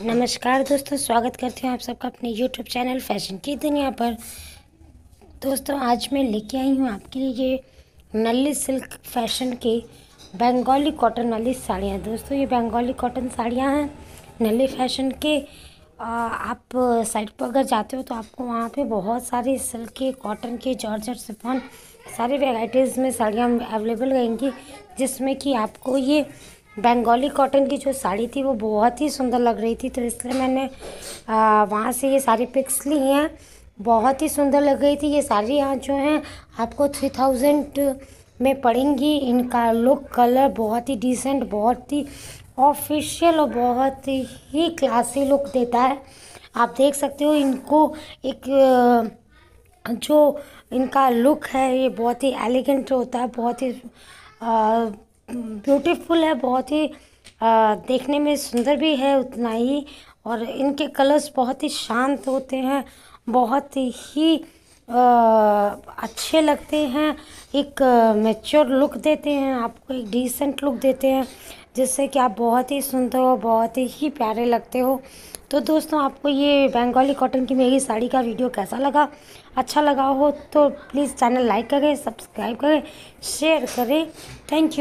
नमस्कार दोस्तों स्वागत करती हूँ आप सबका अपने यूट्यूब चैनल फैशन की दुनिया पर दोस्तों आज मैं लेके आई हूँ आपके लिए ये नली सिल्क फैशन के बंगाली कॉटन वाली साड़ियाँ दोस्तों ये बंगाली कॉटन साड़ियाँ हैं नली फैशन के आप साइट पर अगर जाते हो तो आपको वहाँ पे बहुत सारी सिल्क के कॉटन के जॉर्जर सिफॉन सारी वेराइटीज़ में साड़ियाँ अवेलेबल रहेंगी जिसमें कि आपको ये बंगाली कॉटन की जो साड़ी थी वो बहुत ही सुंदर लग रही थी तो इसलिए मैंने वहाँ से ये सारी पिक्स ली हैं बहुत ही सुंदर लग रही थी ये साड़ी यहाँ जो हैं आपको थ्री थाउजेंड में पड़ेंगी इनका लुक कलर बहुत ही डिसेंट बहुत ही ऑफिशियल और बहुत ही क्लासी लुक देता है आप देख सकते हो इनको एक जो इनका लुक है ये बहुत ही एलिगेंट होता है बहुत ही ब्यूटीफुल है बहुत ही आ, देखने में सुंदर भी है उतना ही और इनके कलर्स बहुत ही शांत होते हैं बहुत ही आ, अच्छे लगते हैं एक मेच्योर लुक देते हैं आपको एक डिसेंट लुक देते हैं जिससे कि आप बहुत ही सुंदर हो बहुत ही प्यारे लगते हो तो दोस्तों आपको ये बंगाली कॉटन की मेरी साड़ी का वीडियो कैसा लगा अच्छा लगा हो तो प्लीज़ चैनल लाइक करें सब्सक्राइब करें शेयर करें थैंक यू